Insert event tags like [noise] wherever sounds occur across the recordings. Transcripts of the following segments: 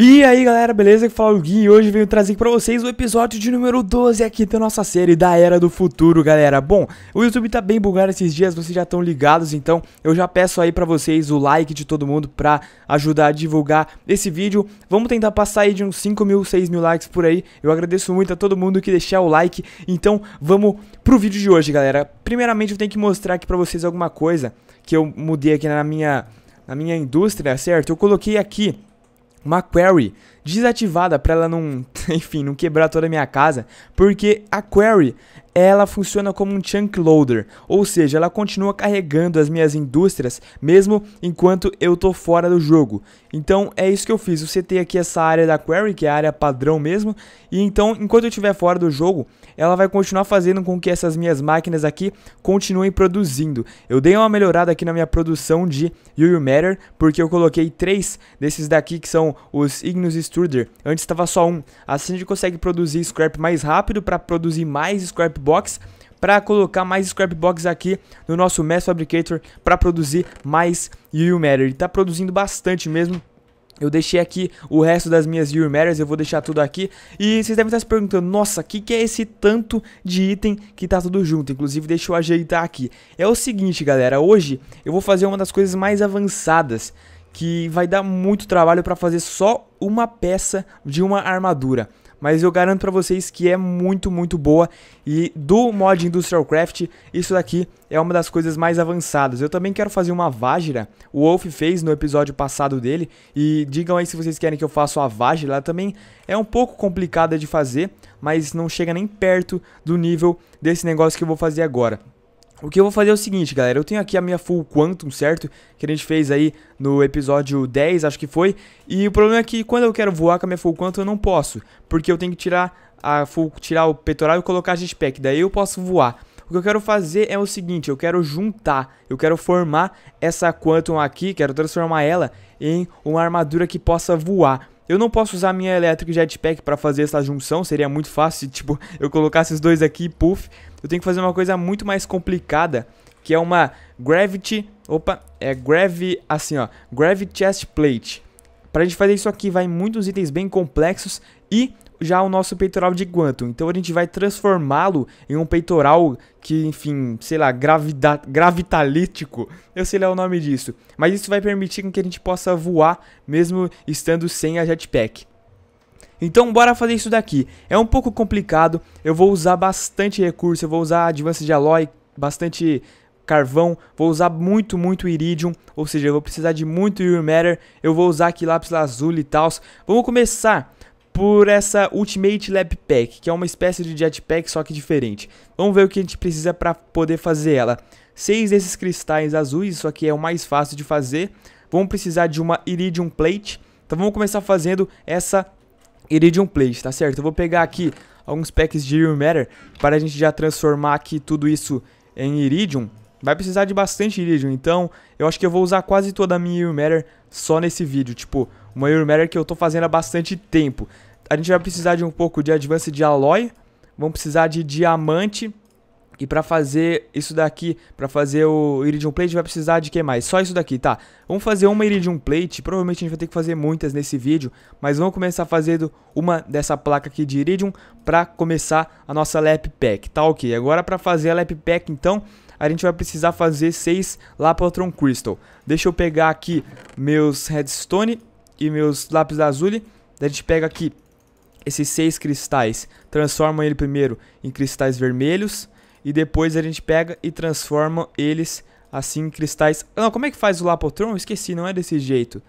E aí galera, beleza? Aqui fala o Gui e hoje venho trazer para vocês o episódio de número 12 aqui da nossa série da Era do Futuro, galera. Bom, o YouTube tá bem bugado esses dias, vocês já estão ligados, então eu já peço aí para vocês o like de todo mundo pra ajudar a divulgar esse vídeo. Vamos tentar passar aí de uns 5 mil, 6 mil likes por aí. Eu agradeço muito a todo mundo que deixar o like, então vamos pro vídeo de hoje, galera. Primeiramente eu tenho que mostrar aqui pra vocês alguma coisa que eu mudei aqui na minha, na minha indústria, certo? Eu coloquei aqui uma query desativada para ela não, [laughs] enfim, não quebrar toda a minha casa, porque a query ela funciona como um chunk loader, ou seja, ela continua carregando as minhas indústrias mesmo enquanto eu tô fora do jogo. Então é isso que eu fiz, eu setei aqui essa área da query, que é a área padrão mesmo, e então enquanto eu estiver fora do jogo, ela vai continuar fazendo com que essas minhas máquinas aqui continuem produzindo. Eu dei uma melhorada aqui na minha produção de Yu-Yu Matter, porque eu coloquei três desses daqui que são os Ignus Struder, antes estava só um. Assim a gente consegue produzir scrap mais rápido para produzir mais scrap box para colocar mais scrapbox aqui no nosso Mass Fabricator para produzir mais Yuri Matter. Ele está produzindo bastante mesmo. Eu deixei aqui o resto das minhas Year Matters, eu vou deixar tudo aqui. E vocês devem estar se perguntando, nossa, o que, que é esse tanto de item que tá tudo junto? Inclusive, deixa eu ajeitar aqui. É o seguinte, galera, hoje eu vou fazer uma das coisas mais avançadas, que vai dar muito trabalho para fazer só uma peça de uma armadura mas eu garanto para vocês que é muito, muito boa. E do mod Industrial Craft, isso daqui é uma das coisas mais avançadas. Eu também quero fazer uma Vágira, o Wolf fez no episódio passado dele, e digam aí se vocês querem que eu faça a Vágira, ela também é um pouco complicada de fazer, mas não chega nem perto do nível desse negócio que eu vou fazer agora. O que eu vou fazer é o seguinte, galera, eu tenho aqui a minha Full Quantum, certo? Que a gente fez aí no episódio 10, acho que foi. E o problema é que quando eu quero voar com a minha Full Quantum eu não posso, porque eu tenho que tirar, a full, tirar o peitoral e colocar a jetpack, daí eu posso voar. O que eu quero fazer é o seguinte, eu quero juntar, eu quero formar essa Quantum aqui, quero transformar ela em uma armadura que possa voar. Eu não posso usar minha Electric Jetpack para fazer essa junção, seria muito fácil, tipo, [laughs] eu colocar esses dois aqui, puff, eu tenho que fazer uma coisa muito mais complicada, que é uma gravity, opa, é gravity, assim ó, gravity chest plate. Pra gente fazer isso aqui vai muitos itens bem complexos e já o nosso peitoral de guanto. Então a gente vai transformá-lo em um peitoral que, enfim, sei lá, gravida gravitalítico. Eu sei lá o nome disso. Mas isso vai permitir que a gente possa voar mesmo estando sem a jetpack. Então bora fazer isso daqui. É um pouco complicado, eu vou usar bastante recurso, eu vou usar advance de alloy, bastante carvão, vou usar muito, muito iridium, ou seja, eu vou precisar de muito Your Matter, eu vou usar aqui lápis azul e tal. Vamos começar por essa Ultimate Lab Pack, que é uma espécie de jetpack, só que diferente. Vamos ver o que a gente precisa para poder fazer ela. Seis desses cristais azuis, isso aqui é o mais fácil de fazer. Vamos precisar de uma Iridium Plate. Então vamos começar fazendo essa Iridium Plate, tá certo? Eu vou pegar aqui alguns packs de Iridium Matter para a gente já transformar aqui tudo isso em Iridium. Vai precisar de bastante Iridium, então eu acho que eu vou usar quase toda a minha Iridium Matter só nesse vídeo. Tipo, uma Iridium Matter que eu tô fazendo há bastante tempo. A gente vai precisar de um pouco de Advanced de Alloy, vamos precisar de Diamante e para fazer isso daqui, para fazer o Iridium Plate, vai precisar de que mais? Só isso daqui, tá? Vamos fazer uma Iridium Plate, provavelmente a gente vai ter que fazer muitas nesse vídeo, mas vamos começar fazendo uma dessa placa aqui de Iridium para começar a nossa Lap Pack, tá ok? Agora para fazer a Lap Pack, então, a gente vai precisar fazer 6 Lapotron Crystal. Deixa eu pegar aqui meus Redstone e meus Lápis Azuli, a gente pega aqui esses seis cristais, transforma ele primeiro em cristais vermelhos, e depois a gente pega e transforma eles assim em cristais. Ah, não, como é que faz o Lapotron? Esqueci, não é desse jeito.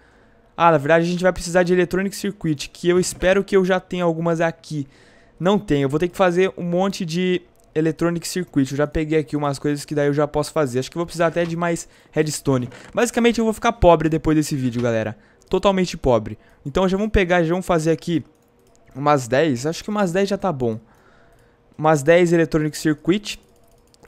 Ah, na verdade a gente vai precisar de Electronic Circuit, que eu espero que eu já tenha algumas aqui. Não tenho, eu vou ter que fazer um monte de Electronic Circuit. Eu já peguei aqui umas coisas que daí eu já posso fazer. Acho que vou precisar até de mais redstone. Basicamente eu vou ficar pobre depois desse vídeo, galera. Totalmente pobre. Então já vamos pegar, já vamos fazer aqui umas 10. Acho que umas 10 já tá bom umas 10 Electronic Circuit.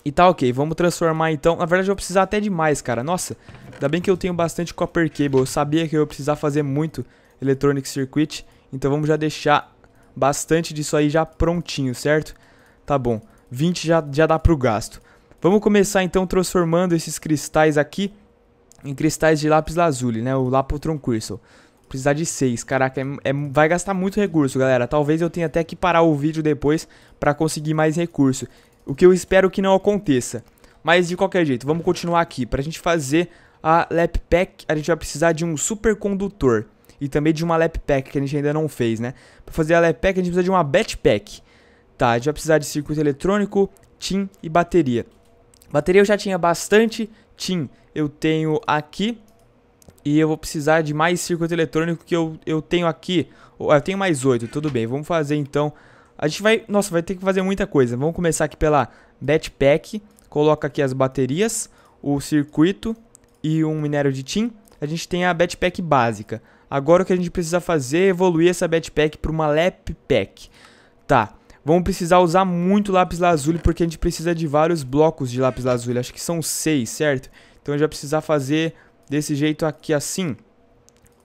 E tá ok, vamos transformar então. Na verdade eu vou precisar até demais, cara. Nossa, ainda bem que eu tenho bastante Copper Cable. Eu sabia que eu ia precisar fazer muito Electronic Circuit. Então vamos já deixar bastante disso aí já prontinho, certo? Tá bom, 20 já, já dá pro gasto. Vamos começar então transformando esses cristais aqui em cristais de lápis lazuli, né? O Lapotron Crystal. Precisar de 6, caraca, é, é, vai gastar muito recurso, galera. Talvez eu tenha até que parar o vídeo depois para conseguir mais recurso. O que eu espero que não aconteça. Mas de qualquer jeito, vamos continuar aqui. Pra gente fazer a lap pack, a gente vai precisar de um supercondutor. E também de uma lap pack, que a gente ainda não fez, né? Pra fazer a lap pack, a gente precisa de uma bat pack. Tá, a gente vai precisar de circuito eletrônico, TIM e bateria. Bateria eu já tinha bastante, TIM eu tenho aqui. E eu vou precisar de mais circuito eletrônico que eu, eu tenho aqui. Eu tenho mais 8, tudo bem. Vamos fazer então. A gente vai. Nossa, vai ter que fazer muita coisa. Vamos começar aqui pela Batpack. Coloca aqui as baterias, o circuito e um minério de tin. A gente tem a Batpack básica. Agora o que a gente precisa fazer é evoluir essa Batpack para uma Lap Pack. Tá. Vamos precisar usar muito lápis lazuli porque a gente precisa de vários blocos de lápis lazuli. Acho que são seis, certo? Então a gente vai precisar fazer desse jeito aqui assim.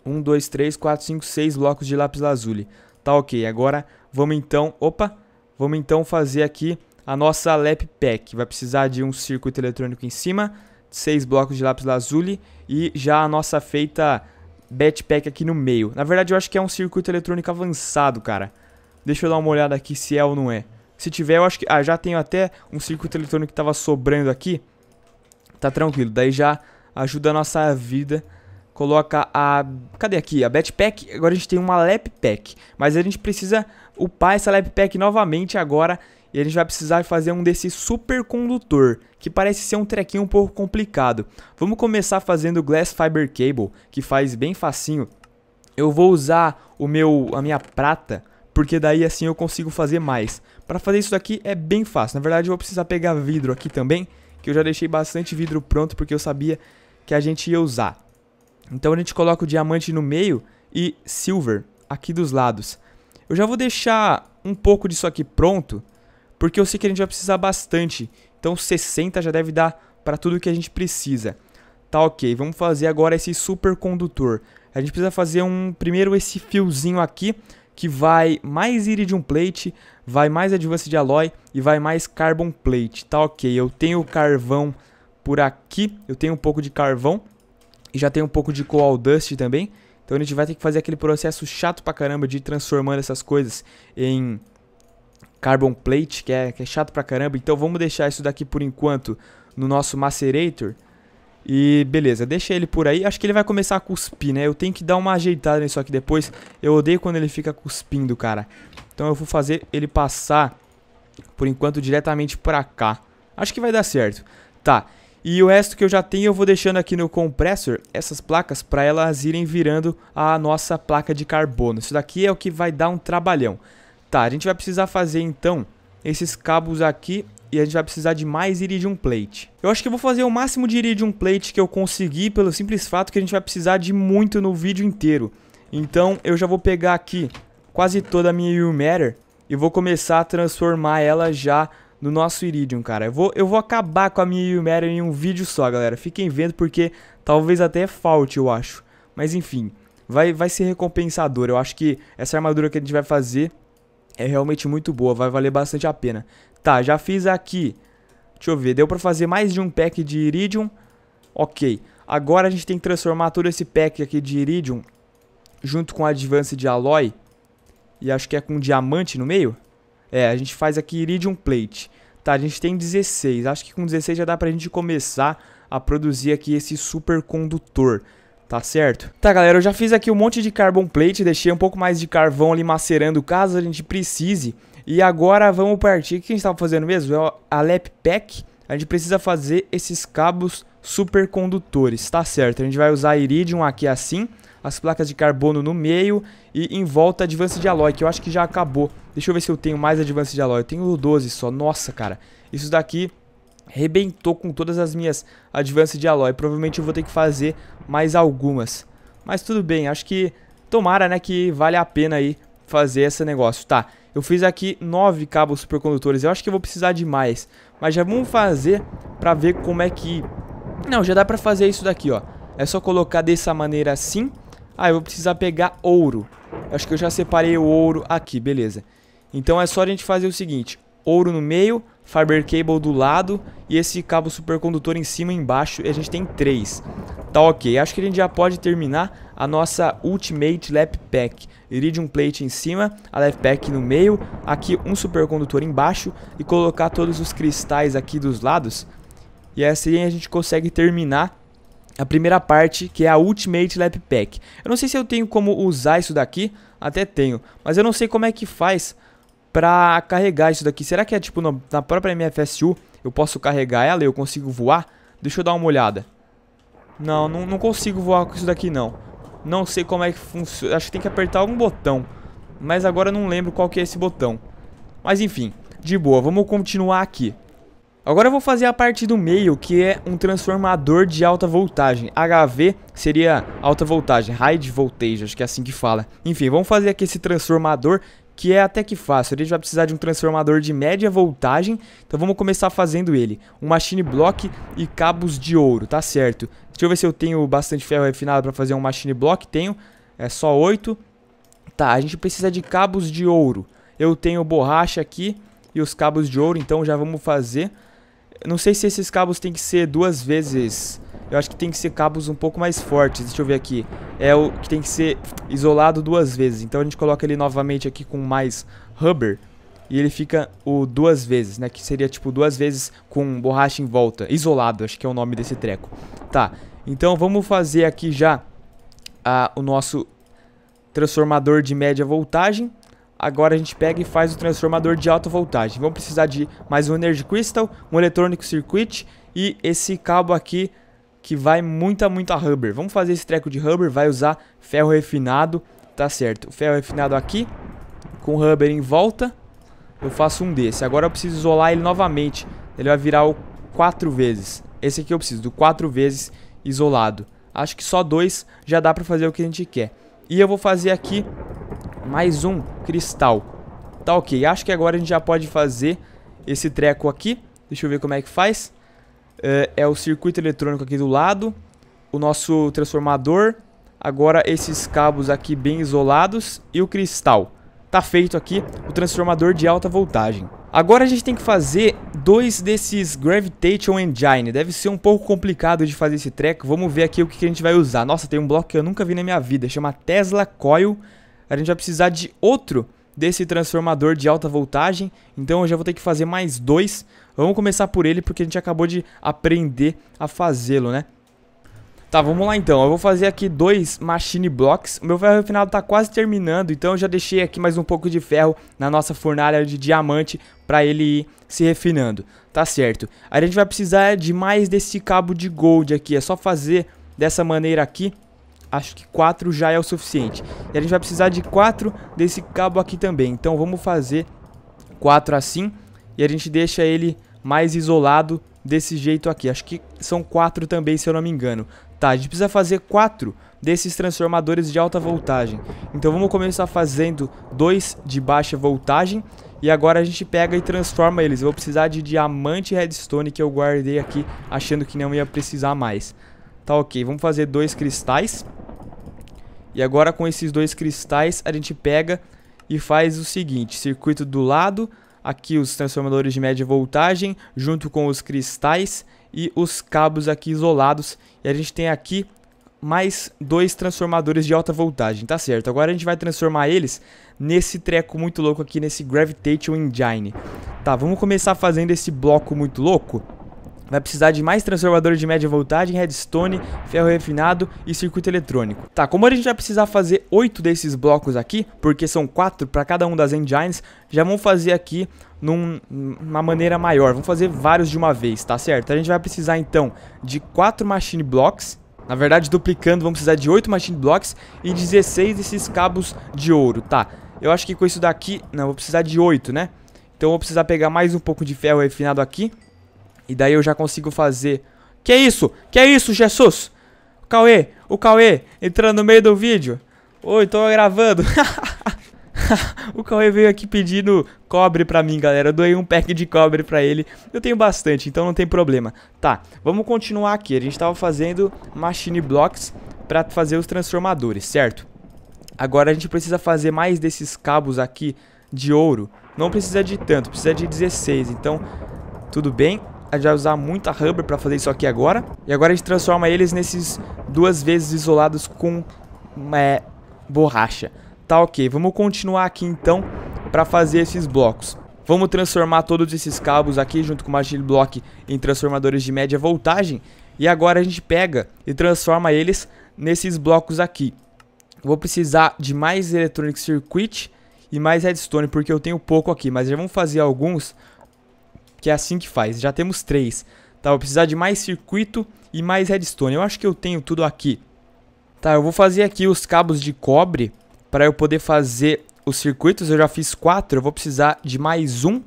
1, 2, 3, 4, 5, 6 blocos de lápis lazuli. Tá ok, agora vamos então, opa, vamos então fazer aqui a nossa lap pack. Vai precisar de um circuito eletrônico em cima, 6 blocos de lápis lazuli e já a nossa feita pack aqui no meio. Na verdade, eu acho que é um circuito eletrônico avançado, cara. Deixa eu dar uma olhada aqui se é ou não é. Se tiver, eu acho que... Ah, já tenho até um circuito eletrônico que tava sobrando aqui. Tá tranquilo. Daí já ajuda a nossa vida. Coloca a... Cadê aqui? A batpack Agora a gente tem uma Lap Pack. Mas a gente precisa upar essa Lap Pack novamente agora. E a gente vai precisar fazer um desse supercondutor, que parece ser um trequinho um pouco complicado. Vamos começar fazendo Glass Fiber Cable, que faz bem facinho. Eu vou usar o meu, a minha prata, porque daí assim eu consigo fazer mais. Para fazer isso daqui é bem fácil. Na verdade eu vou precisar pegar vidro aqui também, que eu já deixei bastante vidro pronto, porque eu sabia que a gente ia usar. Então a gente coloca o diamante no meio e silver aqui dos lados. Eu já vou deixar um pouco disso aqui pronto, porque eu sei que a gente vai precisar bastante. Então 60 já deve dar para tudo que a gente precisa. Tá ok, vamos fazer agora esse supercondutor. A gente precisa fazer um primeiro esse fiozinho aqui, que vai mais iridium plate, vai mais advanced de alloy e vai mais carbon plate. Tá ok, eu tenho carvão por aqui. Eu tenho um pouco de carvão e já tenho um pouco de coal dust também. Então a gente vai ter que fazer aquele processo chato pra caramba de ir transformando essas coisas em carbon plate, que é, que é chato pra caramba. Então vamos deixar isso daqui por enquanto no nosso macerator. E beleza, deixa ele por aí. Acho que ele vai começar a cuspir, né? Eu tenho que dar uma ajeitada nisso aqui depois. Eu odeio quando ele fica cuspindo, cara. Então eu vou fazer ele passar, por enquanto, diretamente pra cá. Acho que vai dar certo. Tá, e o resto que eu já tenho eu vou deixando aqui no compressor essas placas para elas irem virando a nossa placa de carbono. Isso daqui é o que vai dar um trabalhão. Tá, a gente vai precisar fazer então esses cabos aqui e a gente vai precisar de mais iridium plate. Eu acho que eu vou fazer o máximo de iridium plate que eu conseguir pelo simples fato que a gente vai precisar de muito no vídeo inteiro. Então eu já vou pegar aqui quase toda a minha U-Matter e vou começar a transformar ela já no nosso Iridium, cara. Eu vou, eu vou acabar com a minha Yumera em um vídeo só, galera. Fiquem vendo porque talvez até falte, eu acho. Mas enfim, vai, vai ser recompensador. Eu acho que essa armadura que a gente vai fazer é realmente muito boa. Vai valer bastante a pena. Tá, já fiz aqui. Deixa eu ver, deu pra fazer mais de um pack de Iridium. Ok. Agora a gente tem que transformar todo esse pack aqui de Iridium junto com a Advance de Alloy. E acho que é com diamante no meio. É, a gente faz aqui Iridium Plate. Tá, a gente tem 16. Acho que com 16 já dá pra gente começar a produzir aqui esse supercondutor. Tá certo? Tá, galera, eu já fiz aqui um monte de carbon plate, deixei um pouco mais de carvão ali macerando caso a gente precise. E agora vamos partir. O que a gente estava fazendo mesmo? É a lap pack. A gente precisa fazer esses cabos supercondutores, tá certo? A gente vai usar iridium aqui assim as placas de carbono no meio e em volta Advanced de Alloy, que eu acho que já acabou. Deixa eu ver se eu tenho mais Advanced de Alloy. Eu tenho 12 só. Nossa, cara. Isso daqui rebentou com todas as minhas Advanced de Alloy. Provavelmente eu vou ter que fazer mais algumas. Mas tudo bem, acho que tomara, né, que vale a pena aí fazer esse negócio. Tá, eu fiz aqui nove cabos supercondutores. Eu acho que eu vou precisar de mais. Mas já vamos fazer pra ver como é que... Não, já dá pra fazer isso daqui, ó. É só colocar dessa maneira assim ah, eu vou precisar pegar ouro. Acho que eu já separei o ouro aqui, beleza. Então é só a gente fazer o seguinte. Ouro no meio, fiber cable do lado e esse cabo supercondutor em cima e embaixo. E a gente tem três. Tá ok. Acho que a gente já pode terminar a nossa Ultimate Lap Pack. Iridium Plate em cima, a Lap Pack no meio, aqui um supercondutor embaixo e colocar todos os cristais aqui dos lados. E assim a gente consegue terminar a primeira parte, que é a Ultimate Lap Pack. Eu não sei se eu tenho como usar isso daqui, até tenho, mas eu não sei como é que faz pra carregar isso daqui. Será que é tipo na própria MFSU eu posso carregar ela e eu consigo voar? Deixa eu dar uma olhada. Não, não, não consigo voar com isso daqui não. Não sei como é que funciona, acho que tem que apertar algum botão. Mas agora eu não lembro qual que é esse botão. Mas enfim, de boa, vamos continuar aqui. Agora eu vou fazer a parte do meio, que é um transformador de alta voltagem. HV seria alta voltagem, high voltage, acho que é assim que fala. Enfim, vamos fazer aqui esse transformador, que é até que fácil. A gente vai precisar de um transformador de média voltagem, então vamos começar fazendo ele. Um machine block e cabos de ouro, tá certo. Deixa eu ver se eu tenho bastante ferro refinado para fazer um machine block, tenho. É só 8. Tá, a gente precisa de cabos de ouro. Eu tenho borracha aqui e os cabos de ouro, então já vamos fazer... Não sei se esses cabos tem que ser duas vezes. Eu acho que tem que ser cabos um pouco mais fortes. Deixa eu ver aqui. É o que tem que ser isolado duas vezes. Então a gente coloca ele novamente aqui com mais rubber. E ele fica o duas vezes, né? Que seria tipo duas vezes com borracha em volta. Isolado, acho que é o nome desse treco. Tá, então vamos fazer aqui já ah, o nosso transformador de média voltagem. Agora a gente pega e faz o transformador de alta voltagem. Vamos precisar de mais um Energy Crystal, um Electronic Circuit e esse cabo aqui que vai muita, muita rubber. Vamos fazer esse treco de rubber, vai usar ferro refinado, tá certo. Ferro refinado aqui, com rubber em volta, eu faço um desse. Agora eu preciso isolar ele novamente, ele vai virar o 4 vezes. Esse aqui eu preciso do 4 vezes isolado. Acho que só dois já dá pra fazer o que a gente quer. E eu vou fazer aqui mais um cristal. Tá ok, acho que agora a gente já pode fazer esse treco aqui. Deixa eu ver como é que faz. É, é o circuito eletrônico aqui do lado. O nosso transformador. Agora esses cabos aqui bem isolados. E o cristal. Tá feito aqui o transformador de alta voltagem. Agora a gente tem que fazer dois desses Gravitation Engine. Deve ser um pouco complicado de fazer esse treco. Vamos ver aqui o que a gente vai usar. Nossa, tem um bloco que eu nunca vi na minha vida. Chama Tesla Coil a gente vai precisar de outro desse transformador de alta voltagem, então eu já vou ter que fazer mais dois. Vamos começar por ele porque a gente acabou de aprender a fazê-lo, né? Tá, vamos lá então. Eu vou fazer aqui dois machine blocks. O meu ferro refinado tá quase terminando, então eu já deixei aqui mais um pouco de ferro na nossa fornalha de diamante para ele ir se refinando. Tá certo. Aí a gente vai precisar de mais desse cabo de gold aqui. É só fazer dessa maneira aqui acho que 4 já é o suficiente. E a gente vai precisar de 4 desse cabo aqui também. Então vamos fazer 4 assim e a gente deixa ele mais isolado desse jeito aqui. Acho que são 4 também, se eu não me engano. Tá, a gente precisa fazer 4 desses transformadores de alta voltagem. Então vamos começar fazendo 2 de baixa voltagem. E agora a gente pega e transforma eles. Eu vou precisar de diamante redstone que eu guardei aqui, achando que não ia precisar mais. Tá ok, vamos fazer dois cristais. E agora com esses dois cristais a gente pega e faz o seguinte, circuito do lado, aqui os transformadores de média voltagem, junto com os cristais e os cabos aqui isolados. E a gente tem aqui mais dois transformadores de alta voltagem, tá certo. Agora a gente vai transformar eles nesse treco muito louco aqui, nesse Gravitation Engine. Tá, vamos começar fazendo esse bloco muito louco. Vai precisar de mais transformadores de média voltagem, redstone, ferro refinado e circuito eletrônico. Tá, como a gente vai precisar fazer 8 desses blocos aqui, porque são 4 para cada um das engines, já vamos fazer aqui numa maneira maior. Vamos fazer vários de uma vez, tá certo? A gente vai precisar então de 4 machine blocks, na verdade, duplicando, vamos precisar de 8 machine blocks e 16 desses cabos de ouro, tá? Eu acho que com isso daqui... Não, vou precisar de 8, né? Então eu vou precisar pegar mais um pouco de ferro refinado aqui. E daí eu já consigo fazer... Que é isso? Que é isso, Jesus? O Cauê, o Cauê, entrando no meio do vídeo. Oi, tô gravando. [laughs] o Cauê veio aqui pedindo cobre pra mim, galera. Eu doei um pack de cobre pra ele. Eu tenho bastante, então não tem problema. Tá, vamos continuar aqui. A gente tava fazendo machine blocks pra fazer os transformadores, certo? Agora a gente precisa fazer mais desses cabos aqui de ouro. Não precisa de tanto, precisa de 16. Então, tudo bem. A gente vai usar muita rubber para fazer isso aqui agora. E agora a gente transforma eles nesses duas vezes isolados com é, borracha. Tá ok, vamos continuar aqui então para fazer esses blocos. Vamos transformar todos esses cabos aqui junto com o Magic Block em transformadores de média voltagem. E agora a gente pega e transforma eles nesses blocos aqui. Vou precisar de mais Electronic Circuit e mais Redstone porque eu tenho pouco aqui. Mas já vamos fazer alguns que é assim que faz. Já temos três. Tá, vou precisar de mais circuito e mais redstone. Eu acho que eu tenho tudo aqui. Tá, eu vou fazer aqui os cabos de cobre para eu poder fazer os circuitos. Eu já fiz quatro, eu vou precisar de mais um.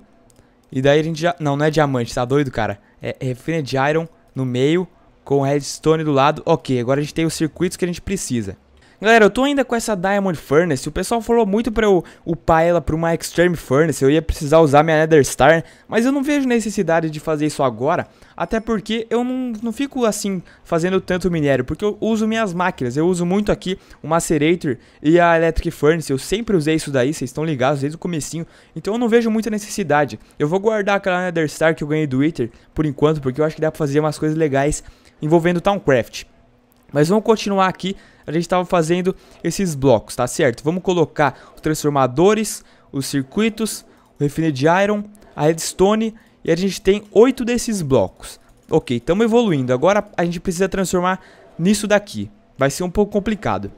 E daí a gente já... Não, não é diamante, tá doido, cara? É, é refined iron no meio com redstone do lado. Ok, agora a gente tem os circuitos que a gente precisa. Galera, eu tô ainda com essa Diamond Furnace. O pessoal falou muito pra eu upar ela pra uma Extreme Furnace. Eu ia precisar usar minha Nether Star. Mas eu não vejo necessidade de fazer isso agora. Até porque eu não, não fico assim fazendo tanto minério. Porque eu uso minhas máquinas. Eu uso muito aqui o Macerator e a Electric Furnace. Eu sempre usei isso daí. Vocês estão ligados desde o comecinho. Então eu não vejo muita necessidade. Eu vou guardar aquela Nether Star que eu ganhei do Wither por enquanto. Porque eu acho que dá pra fazer umas coisas legais envolvendo Towncraft. Mas vamos continuar aqui, a gente estava fazendo esses blocos, tá certo? Vamos colocar os transformadores, os circuitos, o refine de iron, a redstone e a gente tem oito desses blocos. Ok, estamos evoluindo, agora a gente precisa transformar nisso daqui, vai ser um pouco complicado.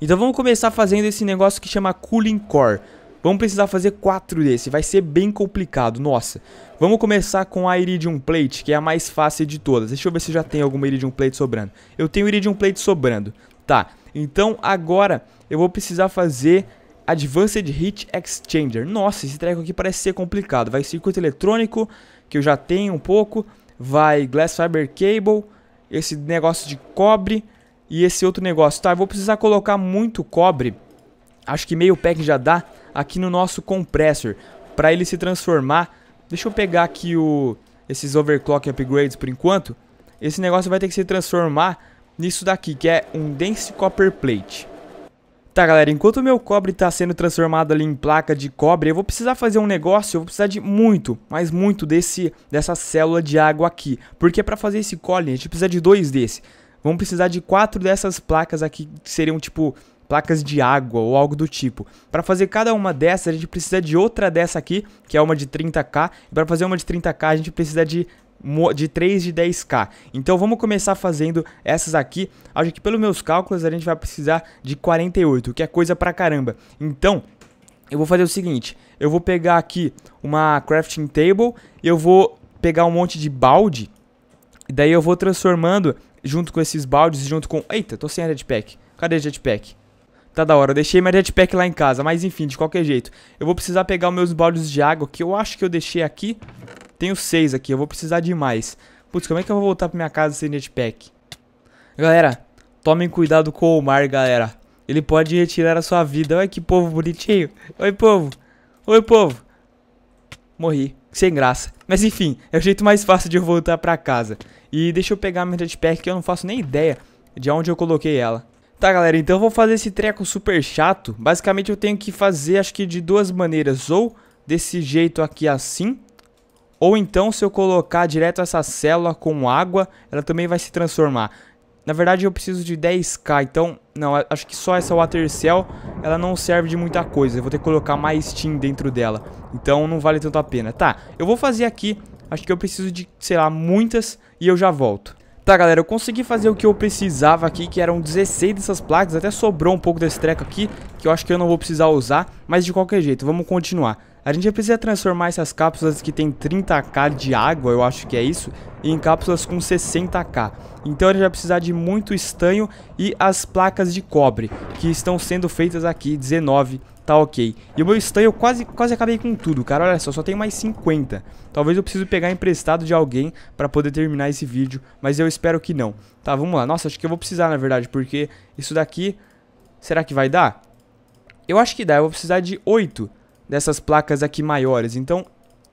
Então vamos começar fazendo esse negócio que chama Cooling Core. Vamos precisar fazer quatro desse, vai ser bem complicado, nossa. Vamos começar com a Iridium Plate, que é a mais fácil de todas. Deixa eu ver se já tem alguma Iridium Plate sobrando. Eu tenho Iridium Plate sobrando. Tá, então agora eu vou precisar fazer Advanced Heat Exchanger. Nossa, esse treco aqui parece ser complicado. Vai circuito eletrônico, que eu já tenho um pouco. Vai Glass Fiber Cable, esse negócio de cobre e esse outro negócio. Tá, eu vou precisar colocar muito cobre acho que meio pack já dá, aqui no nosso compressor, para ele se transformar. Deixa eu pegar aqui o esses overclock upgrades por enquanto. Esse negócio vai ter que se transformar nisso daqui, que é um dense copper plate. Tá, galera, enquanto o meu cobre tá sendo transformado ali em placa de cobre, eu vou precisar fazer um negócio, eu vou precisar de muito, mas muito desse dessa célula de água aqui, porque para fazer esse colin, a gente precisa de dois desse. Vamos precisar de quatro dessas placas aqui que seriam tipo placas de água ou algo do tipo. Para fazer cada uma dessa, a gente precisa de outra dessa aqui, que é uma de 30k. E para fazer uma de 30k, a gente precisa de de 3 de 10k. Então vamos começar fazendo essas aqui. Acho que pelos meus cálculos a gente vai precisar de 48, que é coisa pra caramba. Então, eu vou fazer o seguinte, eu vou pegar aqui uma crafting table, eu vou pegar um monte de balde, daí eu vou transformando junto com esses baldes, junto com... Eita, tô sem a jetpack. Cadê a jetpack? Tá da hora, eu deixei minha jetpack lá em casa, mas enfim, de qualquer jeito. Eu vou precisar pegar os meus baldes de água, que eu acho que eu deixei aqui. Tenho seis aqui, eu vou precisar de mais. Putz, como é que eu vou voltar pra minha casa sem jetpack? Galera, tomem cuidado com o mar, galera. Ele pode retirar a sua vida. Olha que povo bonitinho. Oi, povo. Oi, povo. Morri. Sem graça. Mas enfim, é o jeito mais fácil de eu voltar pra casa. E deixa eu pegar minha jetpack, que eu não faço nem ideia de onde eu coloquei ela. Tá, galera, então eu vou fazer esse treco super chato. Basicamente eu tenho que fazer, acho que de duas maneiras. Ou desse jeito aqui assim. Ou então se eu colocar direto essa célula com água, ela também vai se transformar. Na verdade eu preciso de 10k, então... Não, acho que só essa Water Cell, ela não serve de muita coisa. Eu vou ter que colocar mais Steam dentro dela. Então não vale tanto a pena. Tá, eu vou fazer aqui. Acho que eu preciso de, sei lá, muitas e eu já volto. Tá, galera, eu consegui fazer o que eu precisava aqui, que eram 16 dessas placas. Até sobrou um pouco desse treco aqui, que eu acho que eu não vou precisar usar. Mas de qualquer jeito, vamos continuar. A gente precisa transformar essas cápsulas que tem 30k de água, eu acho que é isso, em cápsulas com 60k. Então a gente vai precisar de muito estanho e as placas de cobre, que estão sendo feitas aqui, 19 Tá ok. E o meu stun eu quase, quase acabei com tudo, cara. Olha só, só tenho mais 50. Talvez eu precise pegar emprestado de alguém pra poder terminar esse vídeo, mas eu espero que não. Tá, vamos lá. Nossa, acho que eu vou precisar, na verdade, porque isso daqui... Será que vai dar? Eu acho que dá. Eu vou precisar de 8 dessas placas aqui maiores. Então,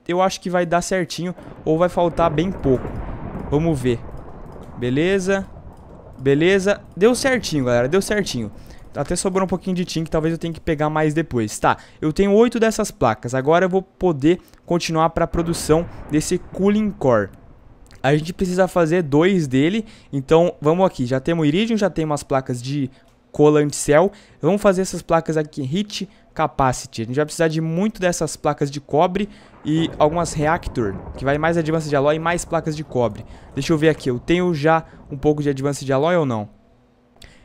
eu acho que vai dar certinho ou vai faltar bem pouco. Vamos ver. Beleza. Beleza. Deu certinho, galera. Deu certinho. Até sobrou um pouquinho de tin que talvez eu tenha que pegar mais depois. Tá, eu tenho oito dessas placas. Agora eu vou poder continuar para a produção desse cooling core. A gente precisa fazer dois dele. Então, vamos aqui. Já temos iridium, já temos umas placas de colant cell. Vamos fazer essas placas aqui, hit capacity. A gente vai precisar de muito dessas placas de cobre e algumas reactor, que vai mais advanced de alloy e mais placas de cobre. Deixa eu ver aqui, eu tenho já um pouco de advanced de alloy ou não?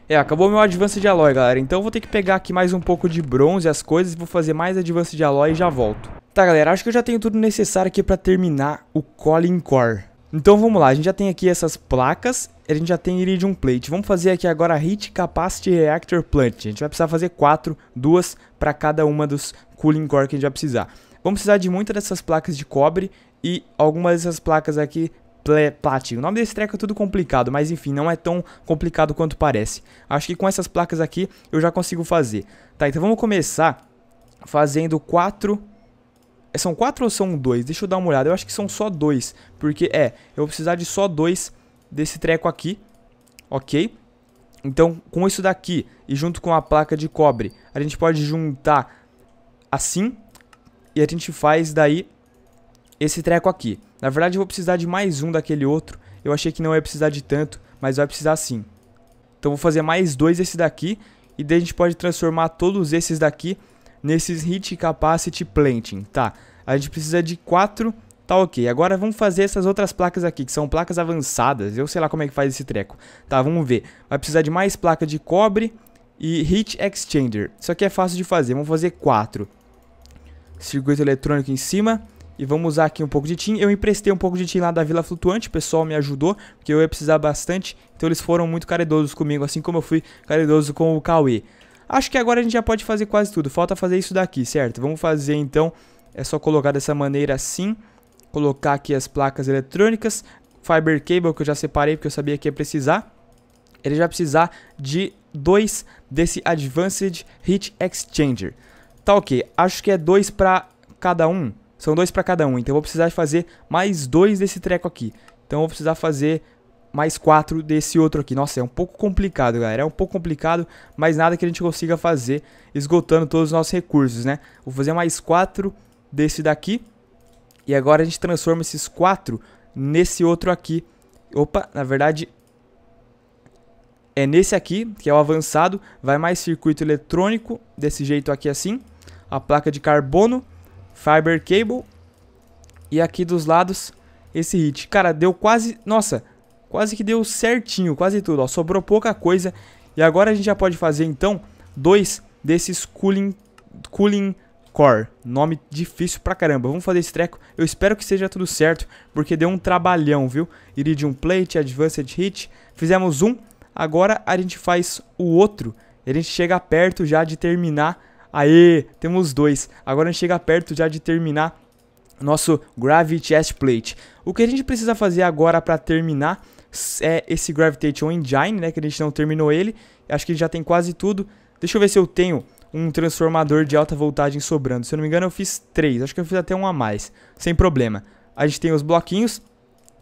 É, acabou meu advance de alloy, galera. Então eu vou ter que pegar aqui mais um pouco de bronze, as coisas, vou fazer mais advance de alloy e já volto. Tá, galera, acho que eu já tenho tudo necessário aqui pra terminar o Colin Core. Então vamos lá, a gente já tem aqui essas placas, a gente já tem Iridium Plate. Vamos fazer aqui agora Heat Capacity Reactor Plant. A gente vai precisar fazer quatro, duas para cada uma dos Cooling Core que a gente vai precisar. Vamos precisar de muitas dessas placas de cobre e algumas dessas placas aqui o nome desse treco é tudo complicado, mas enfim, não é tão complicado quanto parece. Acho que com essas placas aqui eu já consigo fazer. Tá, então vamos começar fazendo quatro... É, são quatro ou são dois? Deixa eu dar uma olhada. Eu acho que são só dois, porque é, eu vou precisar de só dois desse treco aqui, ok? Então, com isso daqui e junto com a placa de cobre, a gente pode juntar assim e a gente faz daí esse treco aqui. Na verdade eu vou precisar de mais um daquele outro. Eu achei que não ia precisar de tanto, mas vai precisar sim. Então vou fazer mais dois desse daqui. E daí a gente pode transformar todos esses daqui nesses Hit Capacity Planting, tá? A gente precisa de quatro, tá ok. Agora vamos fazer essas outras placas aqui, que são placas avançadas. Eu sei lá como é que faz esse treco. Tá, vamos ver. Vai precisar de mais placa de cobre e Heat Exchanger. Isso aqui é fácil de fazer, vamos fazer quatro circuito eletrônico em cima e vamos usar aqui um pouco de Tim. Eu emprestei um pouco de Tim lá da Vila Flutuante, o pessoal me ajudou, porque eu ia precisar bastante. Então eles foram muito caridosos comigo, assim como eu fui caridoso com o Cauê. Acho que agora a gente já pode fazer quase tudo. Falta fazer isso daqui, certo? Vamos fazer então, é só colocar dessa maneira assim. Colocar aqui as placas eletrônicas. Fiber cable que eu já separei porque eu sabia que ia precisar. Ele já precisar de dois desse Advanced Heat Exchanger. Tá ok, acho que é dois para cada um. São dois para cada um, então eu vou precisar fazer mais dois desse treco aqui. Então eu vou precisar fazer mais quatro desse outro aqui. Nossa, é um pouco complicado, galera. É um pouco complicado, mas nada que a gente consiga fazer esgotando todos os nossos recursos, né? Vou fazer mais quatro desse daqui. E agora a gente transforma esses quatro nesse outro aqui. Opa, na verdade... É nesse aqui, que é o avançado, vai mais circuito eletrônico, desse jeito aqui assim. A placa de carbono Fiber Cable. E aqui dos lados, esse hit. Cara, deu quase... Nossa, quase que deu certinho, quase tudo. Ó. Sobrou pouca coisa. E agora a gente já pode fazer, então, dois desses cooling, cooling Core. Nome difícil pra caramba. Vamos fazer esse treco. Eu espero que seja tudo certo, porque deu um trabalhão, viu? Iridium Plate, Advanced Hit. Fizemos um, agora a gente faz o outro. A gente chega perto já de terminar Aê, temos dois. Agora a gente chega perto já de terminar nosso Gravity Chest Plate. O que a gente precisa fazer agora para terminar é esse Gravitation Engine, né? Que a gente não terminou ele. Acho que já tem quase tudo. Deixa eu ver se eu tenho um transformador de alta voltagem sobrando. Se eu não me engano, eu fiz três. Acho que eu fiz até um a mais. Sem problema. A gente tem os bloquinhos.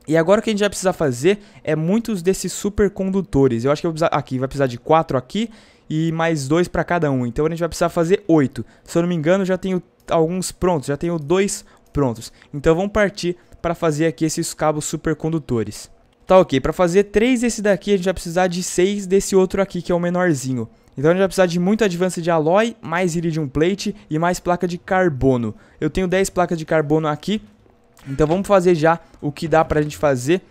E agora o que a gente vai precisar fazer é muitos desses supercondutores. Eu acho que eu vou precisar, aqui vai precisar de quatro aqui e mais dois para cada um. Então a gente vai precisar fazer oito. Se eu não me engano, já tenho alguns prontos, já tenho dois prontos. Então vamos partir para fazer aqui esses cabos supercondutores. Tá ok, para fazer três desse daqui a gente vai precisar de seis desse outro aqui que é o menorzinho. Então a gente vai precisar de muito advance de alloy, mais iridium plate e mais placa de carbono. Eu tenho 10 placas de carbono aqui, então vamos fazer já o que dá pra gente fazer.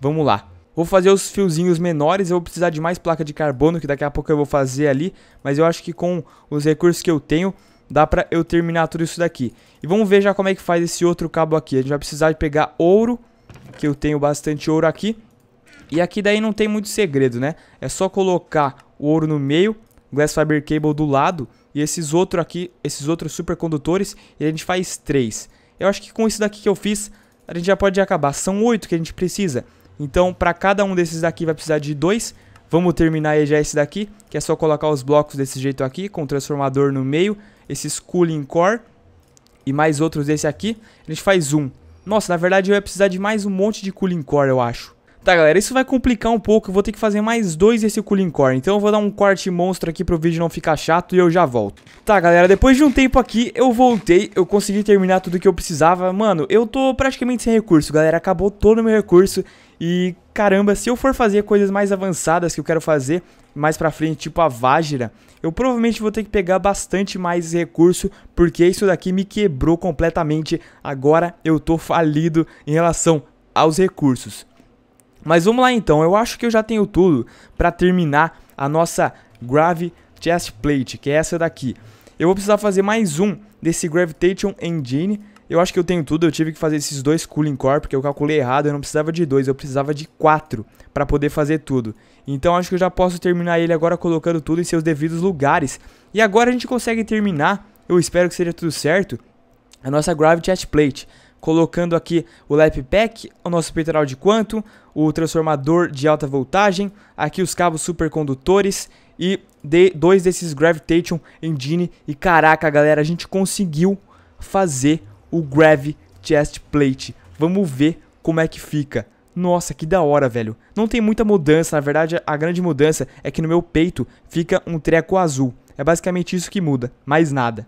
Vamos lá. Vou fazer os fiozinhos menores, eu vou precisar de mais placa de carbono, que daqui a pouco eu vou fazer ali. Mas eu acho que com os recursos que eu tenho, dá pra eu terminar tudo isso daqui. E vamos ver já como é que faz esse outro cabo aqui. A gente vai precisar de pegar ouro, que eu tenho bastante ouro aqui. E aqui daí não tem muito segredo, né? É só colocar o ouro no meio, glass fiber cable do lado e esses outros aqui, esses outros supercondutores, e a gente faz três. Eu acho que com isso daqui que eu fiz, a gente já pode acabar. São oito que a gente precisa. Então, para cada um desses daqui vai precisar de dois. Vamos terminar já esse daqui, que é só colocar os blocos desse jeito aqui, com o transformador no meio, esses cooling core e mais outros desse aqui. A gente faz um. Nossa, na verdade eu ia precisar de mais um monte de cooling core, eu acho. Tá, galera, isso vai complicar um pouco, eu vou ter que fazer mais dois esse cooling core, então eu vou dar um corte monstro aqui pro vídeo não ficar chato e eu já volto. Tá, galera, depois de um tempo aqui, eu voltei, eu consegui terminar tudo que eu precisava, mano, eu tô praticamente sem recurso, galera, acabou todo o meu recurso e, caramba, se eu for fazer coisas mais avançadas que eu quero fazer mais pra frente, tipo a Vágira, eu provavelmente vou ter que pegar bastante mais recurso, porque isso daqui me quebrou completamente. Agora eu tô falido em relação aos recursos. Mas vamos lá então, eu acho que eu já tenho tudo para terminar a nossa Grave Chest Plate, que é essa daqui. Eu vou precisar fazer mais um desse Gravitation Engine. Eu acho que eu tenho tudo, eu tive que fazer esses dois Cooling Core, porque eu calculei errado, eu não precisava de dois, eu precisava de quatro para poder fazer tudo. Então acho que eu já posso terminar ele agora colocando tudo em seus devidos lugares. E agora a gente consegue terminar, eu espero que seja tudo certo, a nossa Gravity Chest Plate colocando aqui o lap pack, o nosso peitoral de quanto, o transformador de alta voltagem, aqui os cabos supercondutores e de, dois desses Gravitation Engine. E caraca, galera, a gente conseguiu fazer o Grav Chest Plate. Vamos ver como é que fica. Nossa, que da hora, velho. Não tem muita mudança, na verdade a grande mudança é que no meu peito fica um treco azul. É basicamente isso que muda, mais nada.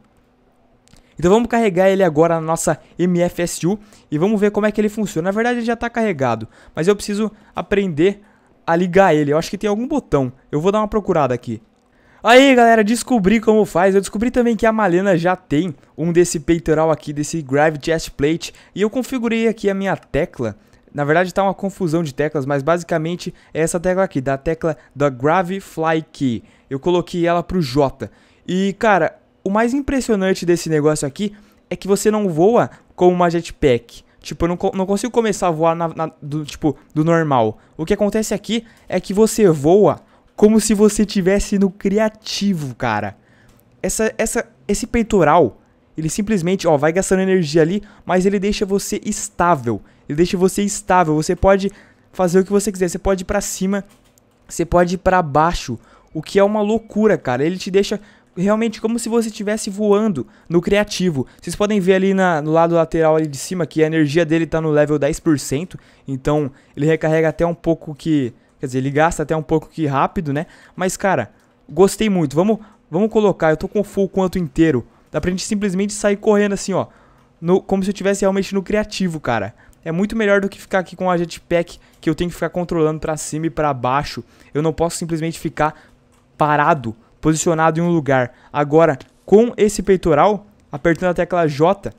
Então vamos carregar ele agora na nossa MFSU e vamos ver como é que ele funciona. Na verdade ele já está carregado, mas eu preciso aprender a ligar ele. Eu acho que tem algum botão. Eu vou dar uma procurada aqui. Aí galera, descobri como faz, eu descobri também que a Malena já tem um desse peitoral aqui, desse Grave Chest Plate, e eu configurei aqui a minha tecla, na verdade tá uma confusão de teclas, mas basicamente é essa tecla aqui, da tecla da Grave Fly Key, eu coloquei ela pro J, e cara, o mais impressionante desse negócio aqui é que você não voa como uma jetpack. Tipo, eu não, não consigo começar a voar na, na, do, tipo, do normal. O que acontece aqui é que você voa como se você tivesse no criativo, cara. Essa, essa, esse peitoral, ele simplesmente, ó, vai gastando energia ali, mas ele deixa você estável. Ele deixa você estável. Você pode fazer o que você quiser. Você pode ir pra cima, você pode ir pra baixo. O que é uma loucura, cara. Ele te deixa realmente como se você estivesse voando no criativo. Vocês podem ver ali na, no lado lateral ali de cima que a energia dele está no level 10%, então ele recarrega até um pouco que, quer dizer, ele gasta até um pouco que rápido, né? Mas cara, gostei muito. Vamos, vamos colocar, eu tô com full quanto inteiro. Dá pra gente simplesmente sair correndo assim, ó, no, como se eu estivesse realmente no criativo, cara. É muito melhor do que ficar aqui com a jetpack que eu tenho que ficar controlando pra cima e pra baixo. Eu não posso simplesmente ficar parado posicionado em um lugar. Agora, com esse peitoral, apertando a tecla J,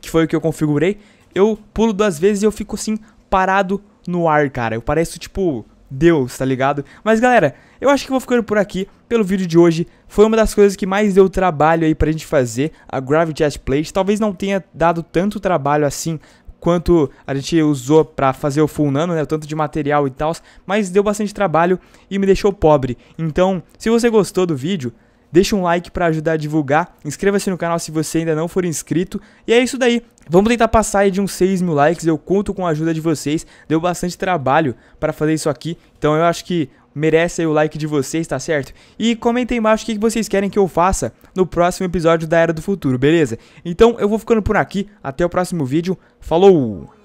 que foi o que eu configurei, eu pulo duas vezes e eu fico assim, parado no ar, cara. Eu pareço, tipo, Deus, tá ligado? Mas, galera, eu acho que vou ficando por aqui pelo vídeo de hoje. Foi uma das coisas que mais deu trabalho aí pra gente fazer, a Gravity Chest Plate. Talvez não tenha dado tanto trabalho assim quanto a gente usou para fazer o full nano, né, o tanto de material e tal, mas deu bastante trabalho e me deixou pobre. Então, se você gostou do vídeo, deixa um like para ajudar a divulgar, inscreva-se no canal se você ainda não for inscrito, e é isso daí. Vamos tentar passar aí de uns 6 mil likes, eu conto com a ajuda de vocês, deu bastante trabalho para fazer isso aqui, então eu acho que merece o like de vocês, tá certo? E comentem embaixo o que vocês querem que eu faça no próximo episódio da Era do Futuro, beleza? Então eu vou ficando por aqui, até o próximo vídeo, falou!